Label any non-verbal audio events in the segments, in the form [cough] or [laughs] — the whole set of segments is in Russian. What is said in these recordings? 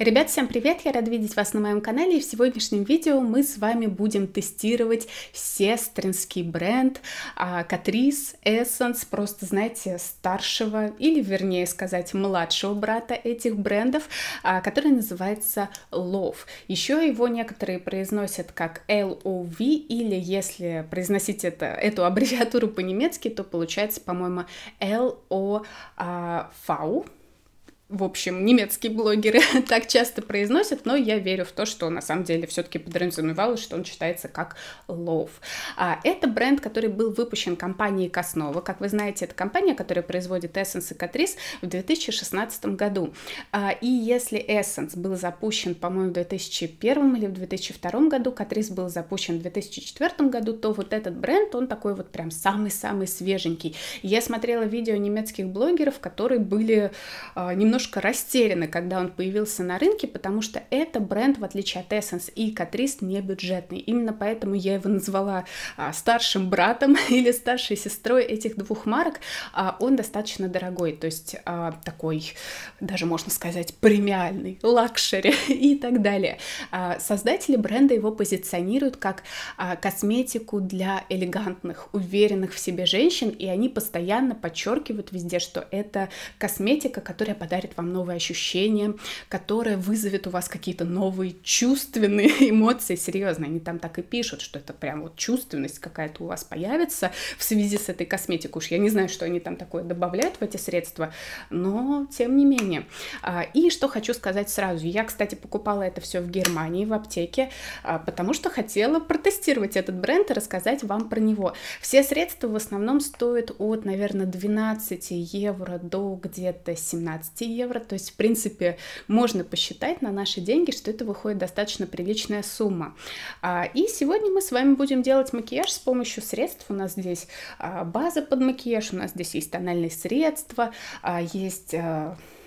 Ребят, всем привет! Я рад видеть вас на моем канале, и в сегодняшнем видео мы с вами будем тестировать сестринский бренд а, Catrice Essence, просто, знаете, старшего, или, вернее сказать, младшего брата этих брендов, а, который называется Love. Еще его некоторые произносят как LOV, или если произносить это, эту аббревиатуру по-немецки, то получается, по-моему, LOV в общем, немецкие блогеры [laughs] так часто произносят, но я верю в то, что на самом деле все-таки подразумевалось, что он читается как лов. А, это бренд, который был выпущен компанией Коснова. Как вы знаете, это компания, которая производит Essence и Catrice в 2016 году. А, и если Essence был запущен, по-моему, в 2001 или в 2002 году, Catrice был запущен в 2004 году, то вот этот бренд, он такой вот прям самый-самый свеженький. Я смотрела видео немецких блогеров, которые были а, немного немножко растеряны, когда он появился на рынке, потому что это бренд, в отличие от Essence и Catrice, не бюджетный. Именно поэтому я его назвала а, старшим братом [laughs] или старшей сестрой этих двух марок. А, он достаточно дорогой, то есть а, такой, даже можно сказать, премиальный, лакшери [laughs] и так далее. А, создатели бренда его позиционируют как а, косметику для элегантных, уверенных в себе женщин, и они постоянно подчеркивают везде, что это косметика, которая подарит подарит вам новые ощущения, которое вызовет у вас какие-то новые чувственные [laughs] эмоции. Серьезно, они там так и пишут, что это прям вот чувственность какая-то у вас появится в связи с этой косметикой. Уж я не знаю, что они там такое добавляют в эти средства, но тем не менее. А, и что хочу сказать сразу. Я, кстати, покупала это все в Германии, в аптеке, а, потому что хотела протестировать этот бренд и рассказать вам про него. Все средства в основном стоят от, наверное, 12 евро до где-то 17 евро. То есть, в принципе, можно посчитать на наши деньги, что это выходит достаточно приличная сумма. А, и сегодня мы с вами будем делать макияж с помощью средств. У нас здесь а, база под макияж, у нас здесь есть тональные средства, а, есть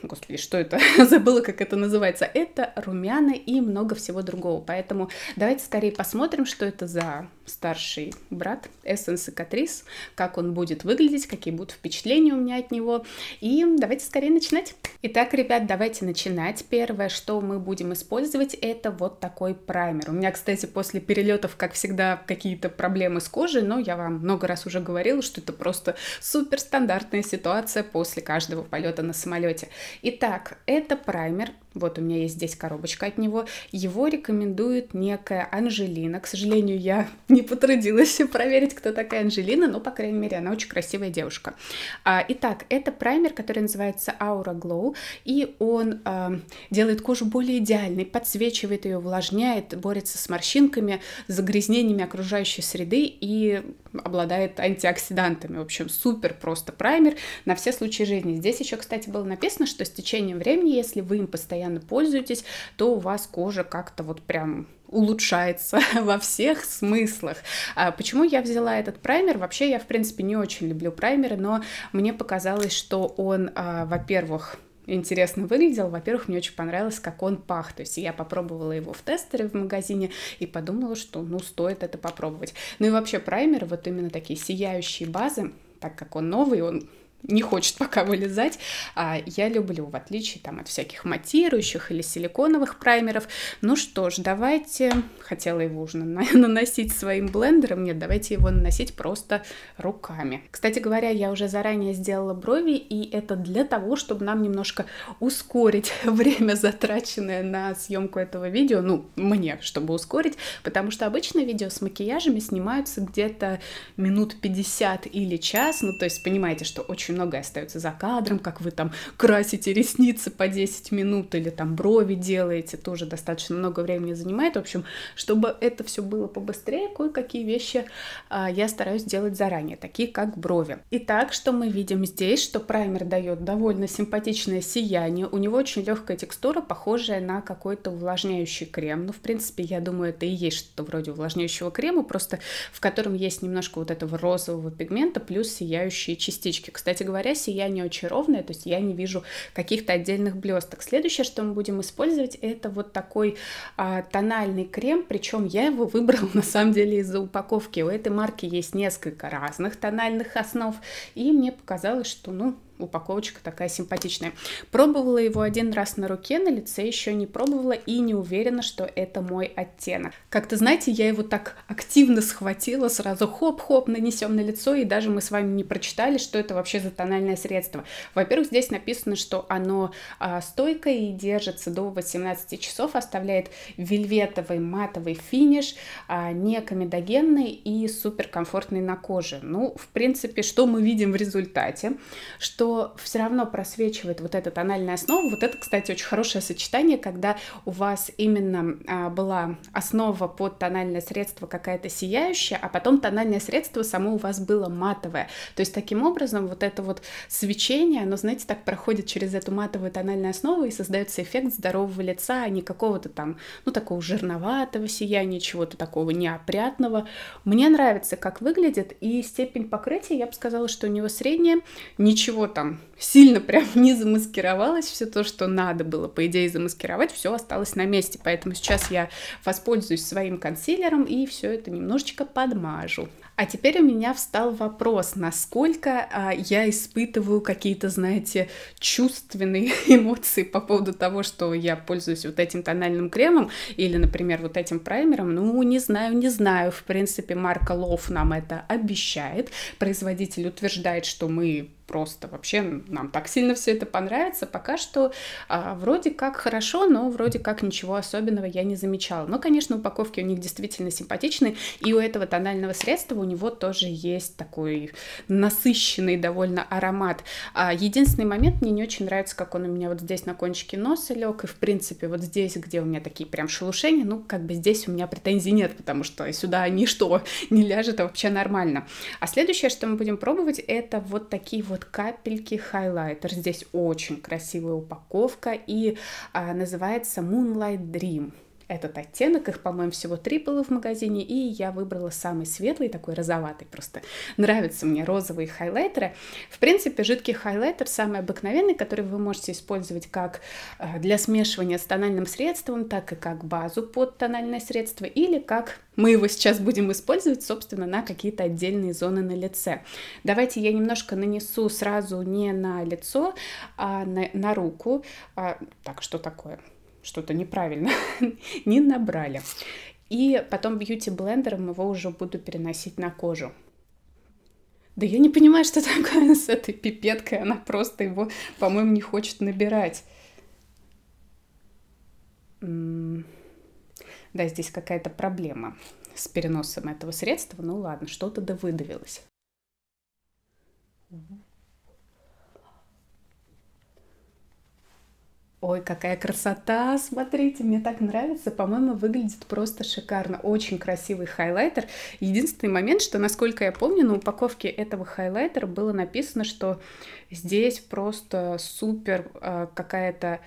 господи, что это, [laughs] забыла, как это называется, это румяна и много всего другого. Поэтому давайте скорее посмотрим, что это за старший брат, Эссенс и Катрис, как он будет выглядеть, какие будут впечатления у меня от него. И давайте скорее начинать. Итак, ребят, давайте начинать. Первое, что мы будем использовать, это вот такой праймер. У меня, кстати, после перелетов, как всегда, какие-то проблемы с кожей, но я вам много раз уже говорила, что это просто суперстандартная ситуация после каждого полета на самолете. Итак, это праймер вот у меня есть здесь коробочка от него. Его рекомендует некая Анжелина. К сожалению, я [laughs] не потрудилась [laughs] проверить, кто такая Анжелина, но, по крайней мере, она очень красивая девушка. А, итак, это праймер, который называется Aura Glow, и он а, делает кожу более идеальной, подсвечивает ее, увлажняет, борется с морщинками, загрязнениями окружающей среды и обладает антиоксидантами. В общем, супер просто праймер на все случаи жизни. Здесь еще, кстати, было написано, что с течением времени, если вы им постоянно пользуетесь, то у вас кожа как-то вот прям улучшается [laughs] во всех смыслах. А почему я взяла этот праймер? Вообще я, в принципе, не очень люблю праймеры, но мне показалось, что он, а, во-первых, интересно выглядел. Во-первых, мне очень понравилось, как он пах. То есть я попробовала его в тестере в магазине и подумала, что ну стоит это попробовать. Ну и вообще праймер, вот именно такие сияющие базы, так как он новый, он не хочет пока вылезать, а я люблю, в отличие там от всяких матирующих или силиконовых праймеров. Ну что ж, давайте, хотела его уже [laughs] наносить своим блендером, нет, давайте его наносить просто руками. Кстати говоря, я уже заранее сделала брови, и это для того, чтобы нам немножко ускорить [laughs] время, затраченное на съемку этого видео, ну, мне, чтобы ускорить, потому что обычно видео с макияжами снимаются где-то минут 50 или час, ну, то есть понимаете, что очень очень многое остается за кадром, как вы там красите ресницы по 10 минут или там брови делаете, тоже достаточно много времени занимает. В общем, чтобы это все было побыстрее, кое-какие вещи а, я стараюсь делать заранее, такие как брови. Итак, что мы видим здесь, что праймер дает довольно симпатичное сияние, у него очень легкая текстура, похожая на какой-то увлажняющий крем. Ну, в принципе, я думаю, это и есть что-то вроде увлажняющего крема, просто в котором есть немножко вот этого розового пигмента плюс сияющие частички. Кстати, кстати говоря, сияние очень ровное, то есть я не вижу каких-то отдельных блесток. Следующее, что мы будем использовать, это вот такой а, тональный крем, причем я его выбрала [laughs] на самом деле из-за упаковки. У этой марки есть несколько разных тональных основ, и мне показалось, что, ну, упаковочка такая симпатичная. Пробовала его один раз на руке, на лице еще не пробовала и не уверена, что это мой оттенок. Как-то, знаете, я его так активно схватила, сразу хоп-хоп нанесем на лицо, и даже мы с вами не прочитали, что это вообще за тональное средство. Во-первых, здесь написано, что оно а, стойкое и держится до 18 часов, оставляет вельветовый матовый финиш, а, не комедогенный и суперкомфортный на коже. Ну, в принципе, что мы видим в результате? Что что все равно просвечивает вот эта тональная основа. Вот это, кстати, очень хорошее сочетание, когда у вас именно а, была основа под тональное средство какая-то сияющая, а потом тональное средство само у вас было матовое. То есть таким образом вот это вот свечение, оно, знаете, так проходит через эту матовую тональную основу и создается эффект здорового лица, а не какого-то там, ну, такого жирноватого сияния, чего-то такого неопрятного. Мне нравится, как выглядит, и степень покрытия, я бы сказала, что у него средняя, ничего там сильно [laughs] прям не замаскировалось, все то, что надо было, по идее, замаскировать, все осталось на месте. Поэтому сейчас я воспользуюсь своим консилером и все это немножечко подмажу. А теперь у меня встал вопрос, насколько а, я испытываю какие-то, знаете, чувственные [laughs] эмоции по поводу того, что я пользуюсь вот этим тональным кремом или, например, вот этим праймером. Ну, не знаю, не знаю. В принципе, марка Лов нам это обещает. Производитель утверждает, что мы просто вообще нам так сильно все это понравится. Пока что а, вроде как хорошо, но вроде как ничего особенного я не замечала. Но, конечно, упаковки у них действительно симпатичные, и у этого тонального средства у него тоже есть такой насыщенный довольно аромат. А, единственный момент, мне не очень нравится, как он у меня вот здесь на кончике носа лег, и в принципе вот здесь, где у меня такие прям шелушения, ну как бы здесь у меня претензий нет, потому что сюда ничто [laughs] не ляжет, а вообще нормально. А следующее, что мы будем пробовать, это вот такие вот вот капельки хайлайтер. Здесь очень красивая упаковка и а, называется Moonlight Dream этот оттенок. Их, по-моему, всего три было в магазине, и я выбрала самый светлый, такой розоватый. Просто нравятся мне розовые хайлайтеры. В принципе, жидкий хайлайтер самый обыкновенный, который вы можете использовать как э, для смешивания с тональным средством, так и как базу под тональное средство, или как мы его сейчас будем использовать, собственно, на какие-то отдельные зоны на лице. Давайте я немножко нанесу сразу не на лицо, а на, на руку. А, так, что такое? что-то неправильно [laughs] не набрали. И потом бьюти-блендером его уже буду переносить на кожу. Да я не понимаю, что такое [laughs] с этой пипеткой. Она просто его, по-моему, не хочет набирать. Да, здесь какая-то проблема с переносом этого средства. Ну ладно, что-то да выдавилось. Ой, какая красота! Смотрите, мне так нравится. По-моему, выглядит просто шикарно. Очень красивый хайлайтер. Единственный момент, что, насколько я помню, на упаковке этого хайлайтера было написано, что здесь просто супер э, какая-то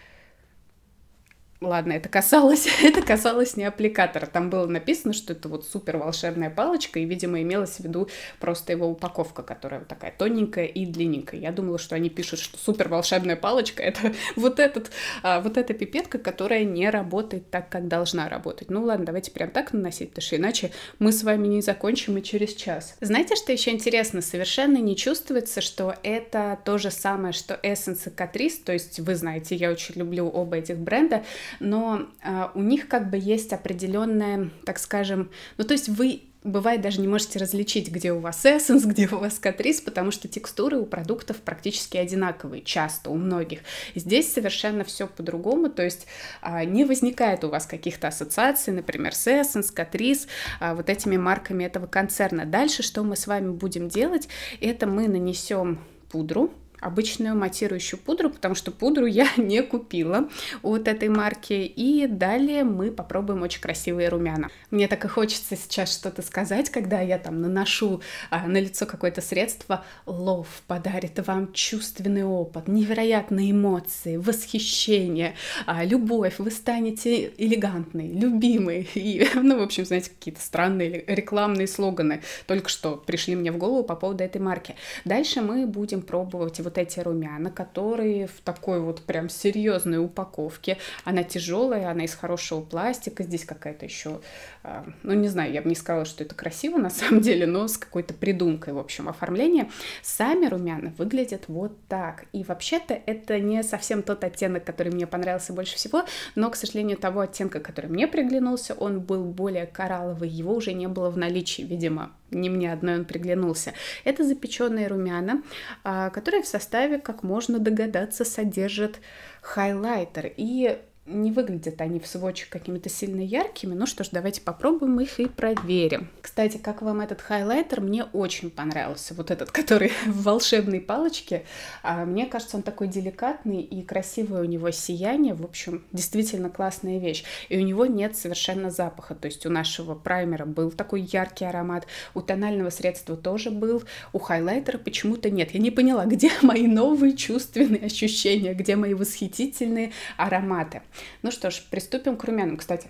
ладно, это касалось, [laughs] это касалось не аппликатора. Там было написано, что это вот супер волшебная палочка, и, видимо, имелось в виду просто его упаковка, которая вот такая тоненькая и длинненькая. Я думала, что они пишут, что супер волшебная палочка — это [laughs] вот, этот, а, вот эта пипетка, которая не работает так, как должна работать. Ну ладно, давайте прям так наносить, потому что иначе мы с вами не закончим и через час. Знаете, что еще интересно? Совершенно не чувствуется, что это то же самое, что Essence и Catrice, то есть вы знаете, я очень люблю оба этих бренда, но э, у них как бы есть определенная, так скажем, ну то есть вы бывает даже не можете различить, где у вас Essence, [laughs] где у вас катрис, потому что текстуры у продуктов практически одинаковые, часто у многих. Здесь совершенно все по-другому, то есть а, не возникает у вас каких-то ассоциаций, например, с эссенс, катрис, а, вот этими марками этого концерна. Дальше что мы с вами будем делать, это мы нанесем пудру, обычную матирующую пудру, потому что пудру я [laughs] не купила от этой марки. И далее мы попробуем очень красивые румяна. Мне так и хочется сейчас что-то сказать, когда я там наношу а, на лицо какое-то средство. Лов подарит вам чувственный опыт, невероятные эмоции, восхищение, а, любовь. Вы станете элегантной, любимой. И, [laughs] ну, в общем, знаете, какие-то странные рекламные слоганы только что пришли мне в голову по поводу этой марки. Дальше мы будем пробовать вот вот эти румяна, которые в такой вот прям серьезной упаковке. Она тяжелая, она из хорошего пластика. Здесь какая-то еще, а, ну не знаю, я бы не сказала, что это красиво на самом деле, но с какой-то придумкой, в общем, оформление. Сами румяна выглядят вот так. И вообще-то это не совсем тот оттенок, который мне понравился больше всего, но, к сожалению, того оттенка, который мне приглянулся, он был более коралловый, его уже не было в наличии, видимо, не мне одной он приглянулся. Это запеченные румяна, а, которые в составе, как можно догадаться, содержит хайлайтер. И не выглядят они в сводчик какими-то сильно яркими. Ну что ж, давайте попробуем их и проверим. Кстати, как вам этот хайлайтер? Мне очень понравился. Вот этот, [laughs] который в волшебной палочке. А, мне кажется, он такой деликатный и красивое у него сияние. В общем, действительно классная вещь. И у него нет совершенно запаха. То есть у нашего праймера был такой яркий аромат, у тонального средства тоже был, у хайлайтера почему-то нет. Я не поняла, [laughs] где мои новые чувственные ощущения, где мои восхитительные ароматы. Ну что ж, приступим к румянам. Кстати,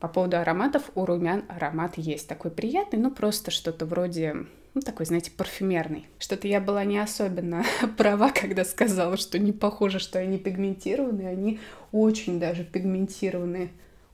по поводу ароматов, у румян аромат есть такой приятный, ну просто что-то вроде, ну такой, знаете, парфюмерный. Что-то я была не особенно [laughs] права, когда сказала, что не похоже, что они пигментированные, они очень даже пигментированные.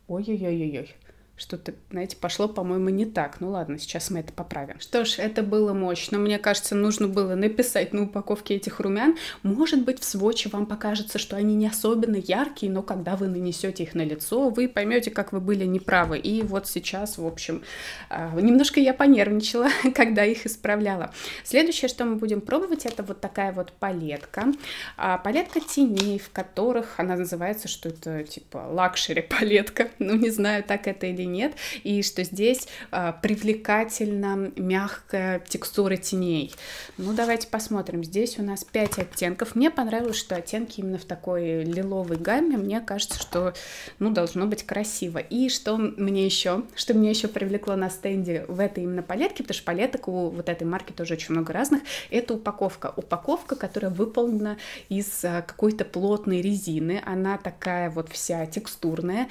Ой-ой-ой-ой. ой что-то, знаете, пошло, по-моему, не так. Ну ладно, сейчас мы это поправим. Что ж, это было мощно. Мне кажется, нужно было написать на упаковке этих румян. Может быть, в своче вам покажется, что они не особенно яркие, но когда вы нанесете их на лицо, вы поймете, как вы были неправы. И вот сейчас, в общем, а, немножко я понервничала, [laughs] когда их исправляла. Следующее, что мы будем пробовать, это вот такая вот палетка. А, палетка теней, в которых она называется, что это типа лакшери палетка. [laughs] Ну, не знаю, так это или нет, и что здесь э, привлекательно мягкая текстура теней. Ну, давайте посмотрим. Здесь у нас 5 оттенков. Мне понравилось, что оттенки именно в такой лиловой гамме. Мне кажется, что, ну, должно быть красиво. И что мне еще, что мне еще привлекло на стенде в этой именно палетке, потому что палеток у вот этой марки тоже очень много разных, это упаковка. Упаковка, которая выполнена из а, какой-то плотной резины. Она такая вот вся текстурная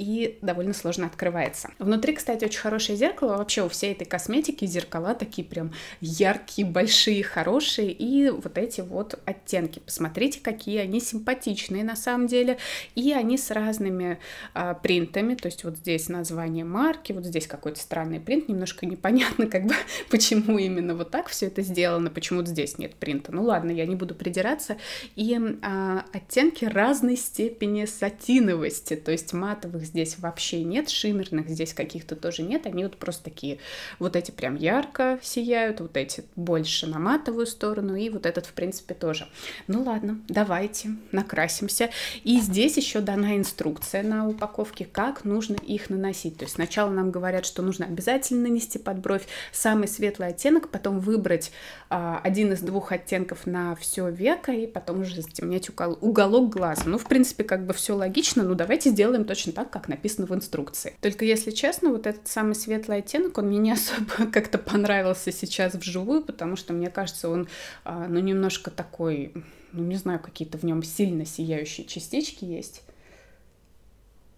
и довольно сложно открывается. Внутри, кстати, очень хорошее зеркало. Вообще у всей этой косметики зеркала такие прям яркие, большие, хорошие. И вот эти вот оттенки. Посмотрите, какие они симпатичные на самом деле. И они с разными а, принтами. То есть вот здесь название марки, вот здесь какой-то странный принт. Немножко непонятно, как бы, [laughs] почему именно вот так все это сделано, почему здесь нет принта. Ну ладно, я не буду придираться. И а, оттенки разной степени сатиновости, то есть матовых здесь вообще нет, шиммерных здесь каких-то тоже нет, они вот просто такие, вот эти прям ярко сияют, вот эти больше на матовую сторону, и вот этот, в принципе, тоже. Ну ладно, давайте накрасимся. И здесь еще дана инструкция на упаковке, как нужно их наносить. То есть сначала нам говорят, что нужно обязательно нанести под бровь самый светлый оттенок, потом выбрать а, один из двух оттенков на все веко, и потом уже затемнять уголок глаза. Ну, в принципе, как бы все логично, но давайте сделаем точно так, как как написано в инструкции. Только, если честно, вот этот самый светлый оттенок, он мне не [laughs] особо как-то понравился сейчас вживую, потому что, мне кажется, он, а, ну, немножко такой, ну, не знаю, какие-то в нем сильно сияющие частички есть.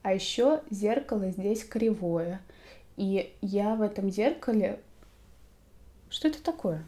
А еще зеркало здесь кривое. И я в этом зеркале... Что это такое?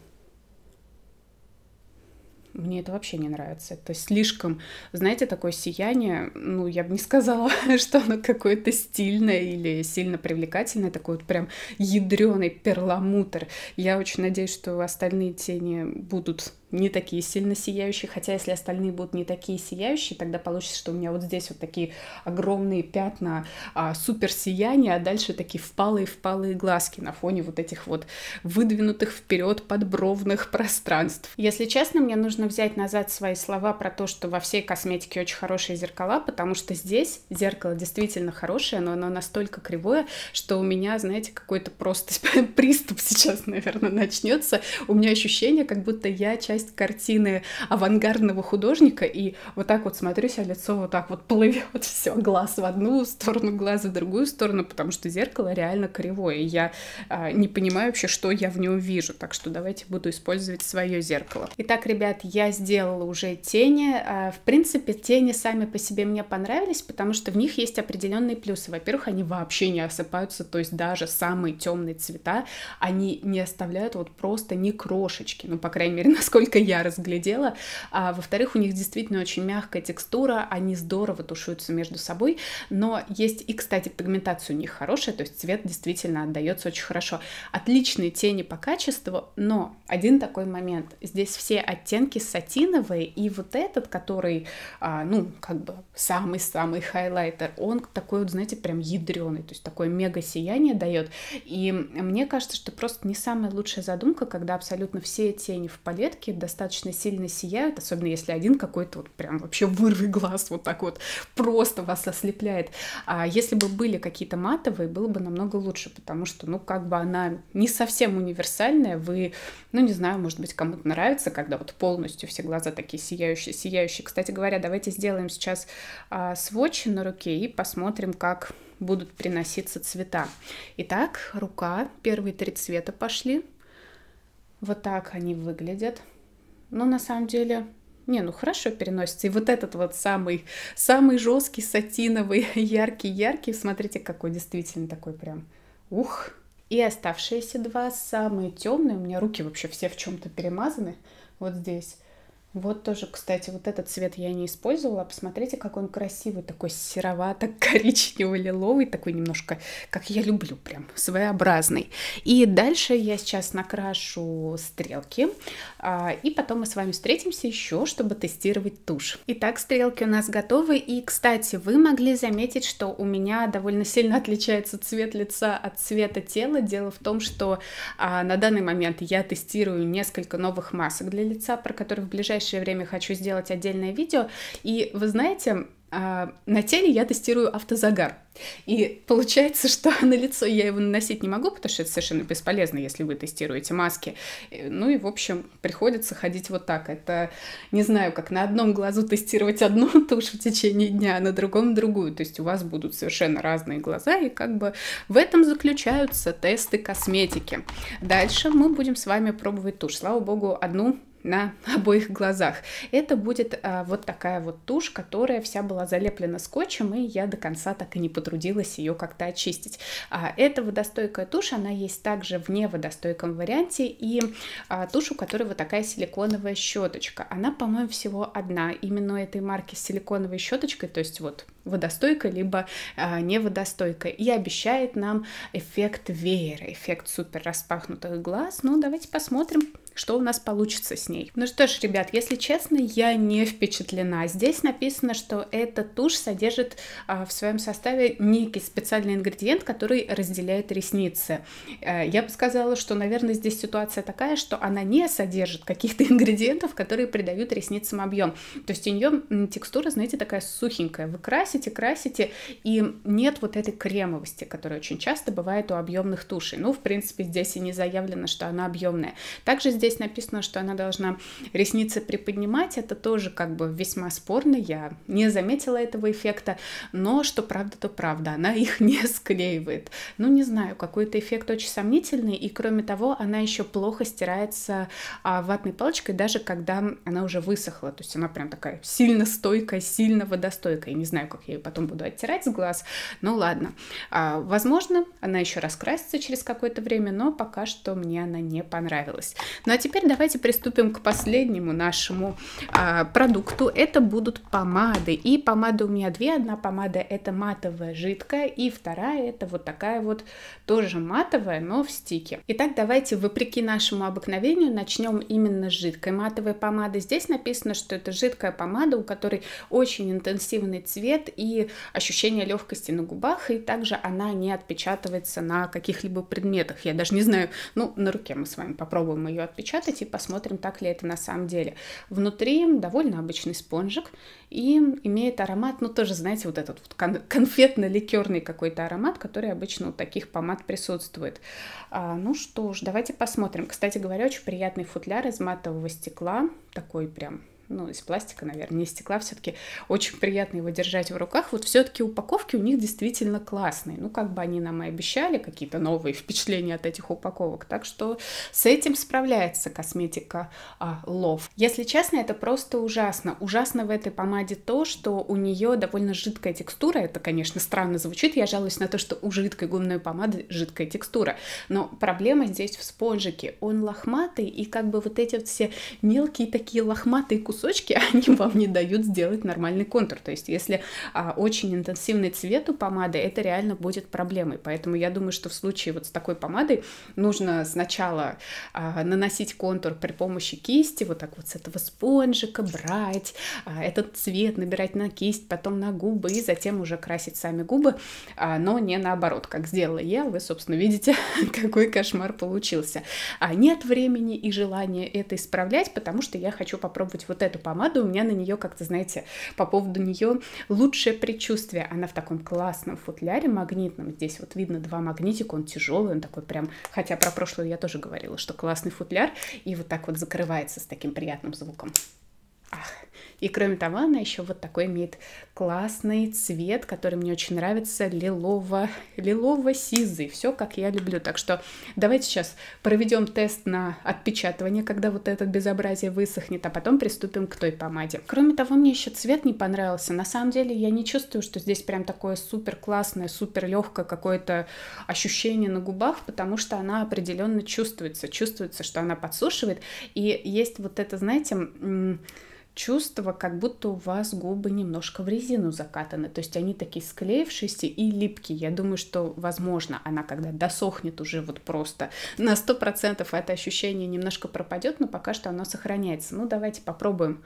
Мне это вообще не нравится. Это слишком, знаете, такое сияние, ну, я бы не сказала, [laughs] что оно какое-то стильное или сильно привлекательное, такой вот прям ядреный перламутр. Я очень надеюсь, что остальные тени будут не такие сильно сияющие, хотя если остальные будут не такие сияющие, тогда получится, что у меня вот здесь вот такие огромные пятна а, супер а дальше такие впалые-впалые глазки на фоне вот этих вот выдвинутых вперед подбровных пространств. Если честно, мне нужно взять назад свои слова про то, что во всей косметике очень хорошие зеркала, потому что здесь зеркало действительно хорошее, но оно настолько кривое, что у меня, знаете, какой-то просто [laughs] приступ сейчас, наверное, начнется. У меня ощущение, как будто я часть съест картины авангардного художника, и вот так вот смотрю себя, лицо вот так вот плывет, [laughs] все, глаз в одну сторону, глаз в другую сторону, потому что зеркало реально кривое, и я а, не понимаю вообще, что я в нем вижу, так что давайте буду использовать свое зеркало. Итак, ребят, я сделала уже тени. А, в принципе, тени сами по себе мне понравились, потому что в них есть определенные плюсы. Во-первых, они вообще не осыпаются, то есть даже самые темные цвета, они не оставляют вот просто ни крошечки, ну, по крайней мере, [laughs] насколько только я разглядела. А, во-вторых, у них действительно очень мягкая текстура, они здорово тушуются между собой, но есть и, кстати, пигментация у них хорошая, то есть цвет действительно отдается очень хорошо. Отличные тени по качеству, но один такой момент. Здесь все оттенки сатиновые, и вот этот, который, а, ну, как бы самый-самый хайлайтер, он такой вот, знаете, прям ядреный, то есть такое мега сияние дает. И мне кажется, что просто не самая лучшая задумка, когда абсолютно все тени в палетке достаточно сильно сияют, особенно если один какой-то вот прям вообще вырвый глаз вот так вот просто вас ослепляет. А если бы были какие-то матовые, было бы намного лучше, потому что, ну, как бы она не совсем универсальная, вы, ну, не знаю, может быть, кому-то нравится, когда вот полностью все глаза такие сияющие, сияющие. Кстати говоря, давайте сделаем сейчас а, сводчи на руке и посмотрим, как будут приноситься цвета. Итак, рука, первые три цвета пошли. Вот так они выглядят но на самом деле не, ну хорошо переносится. И вот этот вот самый, самый жесткий, сатиновый, [laughs] яркий-яркий, смотрите, какой действительно такой прям, ух. И оставшиеся два самые темные, у меня руки вообще все в чем-то перемазаны, вот здесь. Вот тоже, кстати, вот этот цвет я не использовала. Посмотрите, как он красивый, такой серовато-коричнево-лиловый, такой немножко, как я люблю, прям своеобразный. И дальше я сейчас накрашу стрелки, а, и потом мы с вами встретимся еще, чтобы тестировать тушь. Итак, стрелки у нас готовы, и, кстати, вы могли заметить, что у меня довольно сильно отличается цвет лица от цвета тела. Дело в том, что а, на данный момент я тестирую несколько новых масок для лица, про которые в ближайшее ближайшее время хочу сделать отдельное видео. И вы знаете, а, на теле я тестирую автозагар. И получается, что [laughs] на лицо я его наносить не могу, потому что это совершенно бесполезно, если вы тестируете маски. Э, ну и, в общем, приходится ходить вот так. Это, не знаю, как на одном глазу тестировать одну [laughs] тушь в течение дня, а на другом другую. То есть у вас будут совершенно разные глаза, и как бы в этом заключаются тесты косметики. Дальше мы будем с вами пробовать тушь. Слава богу, одну на обоих глазах. Это будет а, вот такая вот тушь, которая вся была залеплена скотчем, и я до конца так и не потрудилась ее как-то очистить. А, эта водостойкая тушь, она есть также в неводостойком варианте, и а, тушь, у которой вот такая силиконовая щеточка. Она, по-моему, всего одна. Именно этой марки с силиконовой щеточкой, то есть вот водостойка, либо а, не водостойка, и обещает нам эффект веера, эффект супер распахнутых глаз. Ну, давайте посмотрим, что у нас получится с ней. Ну что ж, ребят, если честно, я не впечатлена. Здесь написано, что эта тушь содержит а, в своем составе некий специальный ингредиент, который разделяет ресницы. А, я бы сказала, что, наверное, здесь ситуация такая, что она не содержит каких-то [laughs] ингредиентов, которые придают ресницам объем. То есть у нее текстура, знаете, такая сухенькая. Вы красите, красите, и нет вот этой кремовости, которая очень часто бывает у объемных тушей. Ну, в принципе, здесь и не заявлено, что она объемная. Также здесь написано, что она должна ресницы приподнимать. Это тоже как бы весьма спорно. Я не заметила этого эффекта, но что правда, то правда. Она их [laughs] не склеивает. Ну, не знаю, какой-то эффект очень сомнительный. И кроме того, она еще плохо стирается а, ватной палочкой, даже когда она уже высохла. То есть она прям такая сильно стойкая, сильно водостойкая. Я Не знаю, как я ее потом буду оттирать с глаз. Ну ладно. А, возможно, она еще раскрасится через какое-то время, но пока что мне она не понравилась. Ну а теперь давайте приступим к последнему нашему а, продукту. Это будут помады. И помады у меня две. Одна помада это матовая жидкая, и вторая это вот такая вот тоже матовая, но в стике. Итак, давайте вопреки нашему обыкновению начнем именно с жидкой матовой помады. Здесь написано, что это жидкая помада, у которой очень интенсивный цвет и ощущение легкости на губах, и также она не отпечатывается на каких-либо предметах. Я даже не знаю, ну, на руке мы с вами попробуем ее отпечатать и посмотрим, так ли это на самом деле. Внутри довольно обычный спонжик и имеет аромат, ну, тоже, знаете, вот этот вот кон- конфетно-ликерный какой-то аромат, который обычно у таких помад присутствует. А, ну что ж, давайте посмотрим. Кстати говоря, очень приятный футляр из матового стекла, такой прям ну, из пластика, наверное, не из стекла все-таки. Очень приятно его держать в руках. Вот все-таки упаковки у них действительно классные. Ну, как бы они нам и обещали, какие-то новые [laughs] впечатления от этих упаковок. Так что с этим справляется косметика а, Лов. Если честно, это просто ужасно. Ужасно в этой помаде то, что у нее довольно жидкая текстура. Это, конечно, странно звучит. Я жалуюсь на то, что у жидкой губной помады жидкая текстура. Но проблема здесь в спонжике. Он лохматый, и как бы вот эти вот все мелкие такие лохматые кусочки кусочки, [laughs] они вам не дают сделать нормальный контур. То есть, если а, очень интенсивный цвет у помады, это реально будет проблемой. Поэтому я думаю, что в случае вот с такой помадой нужно сначала а, наносить контур при помощи кисти, вот так вот с этого спонжика брать а, этот цвет, набирать на кисть, потом на губы и затем уже красить сами губы, а, но не наоборот, как сделала я. Вы, собственно, видите, [laughs] какой кошмар получился. А нет времени и желания это исправлять, потому что я хочу попробовать вот это эту помаду, у меня на нее как-то, знаете, по поводу нее лучшее предчувствие. Она в таком классном футляре магнитном. Здесь вот видно два магнитика, он тяжелый, он такой прям, хотя про прошлую я тоже говорила, что классный футляр, и вот так вот закрывается с таким приятным звуком. Ах, и кроме того, она еще вот такой имеет классный цвет, который мне очень нравится, лилово, лилово-сизый. Все, как я люблю. Так что давайте сейчас проведем тест на отпечатывание, когда вот это безобразие высохнет, а потом приступим к той помаде. Кроме того, мне еще цвет не понравился. На самом деле я не чувствую, что здесь прям такое супер классное, супер легкое какое-то ощущение на губах, потому что она определенно чувствуется. Чувствуется, что она подсушивает. И есть вот это, знаете, чувство, как будто у вас губы немножко в резину закатаны, то есть они такие склеившиеся и липкие. Я думаю, что, возможно, она когда досохнет уже вот просто на 100% это ощущение немножко пропадет, но пока что оно сохраняется. Ну, давайте попробуем,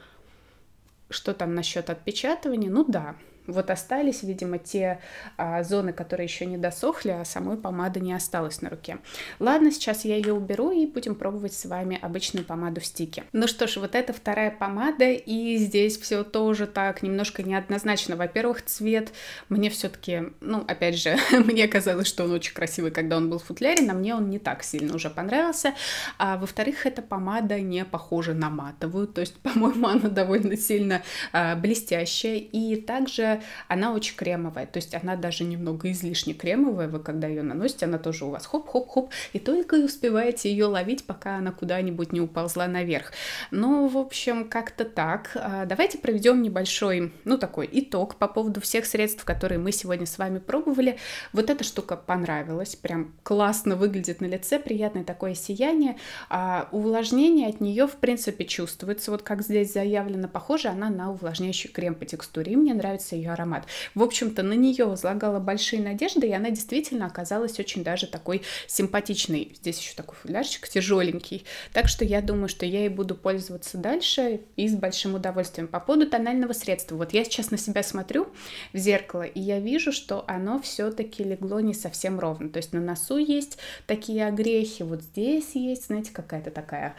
что там насчет отпечатывания. Ну да, вот остались, видимо, те а, зоны, которые еще не досохли, а самой помады не осталось на руке. Ладно, сейчас я ее уберу и будем пробовать с вами обычную помаду в стике. Ну что ж, вот это вторая помада, и здесь все тоже так немножко неоднозначно. Во-первых, цвет мне все-таки, ну, опять же, [laughs] мне казалось, что он очень красивый, когда он был в футляре, но мне он не так сильно уже понравился. А во-вторых, эта помада не похожа на матовую, то есть, [laughs] по-моему, она довольно сильно а, блестящая. И также она очень кремовая, то есть она даже немного излишне кремовая, вы когда ее наносите, она тоже у вас хоп-хоп-хоп, и только и успеваете ее ловить, пока она куда-нибудь не уползла наверх. Ну, в общем, как-то так. А, давайте проведем небольшой, ну, такой итог по поводу всех средств, которые мы сегодня с вами пробовали. Вот эта штука понравилась, прям классно выглядит на лице, приятное такое сияние. А увлажнение от нее, в принципе, чувствуется. Вот как здесь заявлено, похоже она на увлажняющий крем по текстуре. И мне нравится ее ее аромат. В общем-то, на нее возлагала большие надежды, и она действительно оказалась очень даже такой симпатичной. Здесь еще такой фуляжчик тяжеленький. Так что я думаю, что я и буду пользоваться дальше и с большим удовольствием. По поводу тонального средства. Вот я сейчас на себя смотрю в зеркало, и я вижу, что оно все-таки легло не совсем ровно. То есть на носу есть такие огрехи, вот здесь есть, знаете, какая-то такая,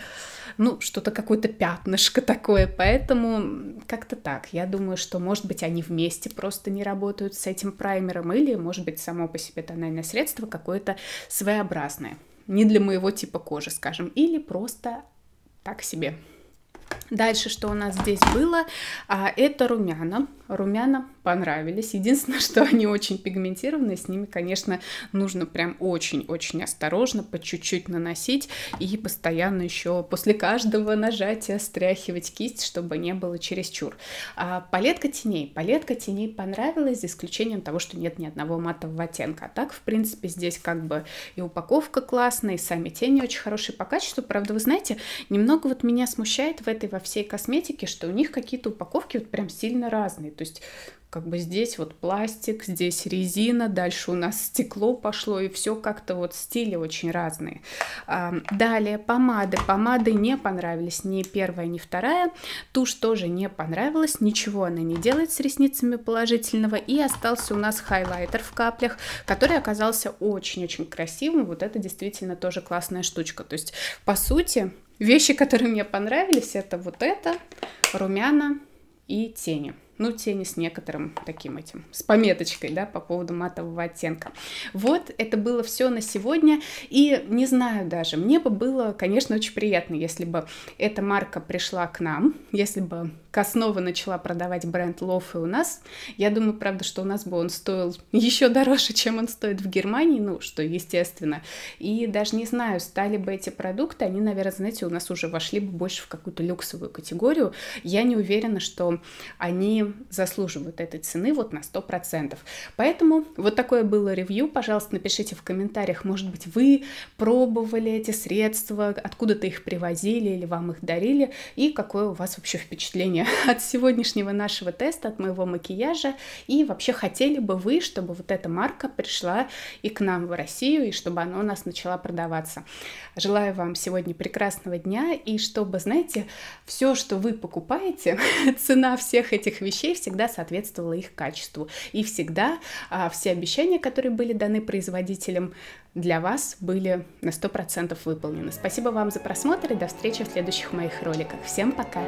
ну, что-то какое-то пятнышко такое. Поэтому как-то так. Я думаю, что, может быть, они вместе вместе просто не работают с этим праймером, или, может быть, само по себе тональное средство какое-то своеобразное. Не для моего типа кожи, скажем, или просто так себе. Дальше, что у нас здесь было, а, это румяна. Румяна понравились. Единственное, [laughs] что они очень пигментированные, с ними, конечно, нужно прям очень-очень осторожно, по чуть-чуть наносить и постоянно еще после каждого нажатия стряхивать кисть, чтобы не было чересчур. А палетка теней. Палетка теней понравилась, за исключением того, что нет ни одного матового оттенка. А так, в принципе, здесь как бы и упаковка классная, и сами тени очень хорошие по качеству. Правда, вы знаете, немного вот меня смущает в этой во всей косметике, что у них какие-то упаковки вот прям сильно разные. То есть как бы здесь вот пластик, здесь резина, дальше у нас стекло пошло, и все как-то вот стили очень разные. Далее помады. Помады не понравились ни первая, ни вторая. Тушь тоже не понравилась, ничего она не делает с ресницами положительного. И остался у нас хайлайтер в каплях, который оказался очень-очень красивым. Вот это действительно тоже классная штучка. То есть, по сути, вещи, которые мне понравились, это вот это, румяна и тени ну, тени с некоторым таким этим, с пометочкой, да, по поводу матового оттенка. Вот, это было все на сегодня, и не знаю даже, мне бы было, конечно, очень приятно, если бы эта марка пришла к нам, если бы Коснова начала продавать бренд и у нас. Я думаю, правда, что у нас бы он стоил еще дороже, чем он стоит в Германии, ну, что естественно. И даже не знаю, стали бы эти продукты, они, наверное, знаете, у нас уже вошли бы больше в какую-то люксовую категорию. Я не уверена, что они заслуживают этой цены вот на 100%. Поэтому вот такое было ревью. Пожалуйста, напишите в комментариях, может быть, вы пробовали эти средства, откуда-то их привозили или вам их дарили, и какое у вас вообще впечатление впечатление [laughs] от сегодняшнего нашего теста, от моего макияжа, и вообще хотели бы вы, чтобы вот эта марка пришла и к нам в Россию, и чтобы она у нас начала продаваться. Желаю вам сегодня прекрасного дня, и чтобы, знаете, все, что вы покупаете, [laughs] цена всех этих вещей всегда соответствовала их качеству, и всегда а, все обещания, которые были даны производителям, для вас были на 100% выполнены. Спасибо вам за просмотр и до встречи в следующих моих роликах. Всем пока!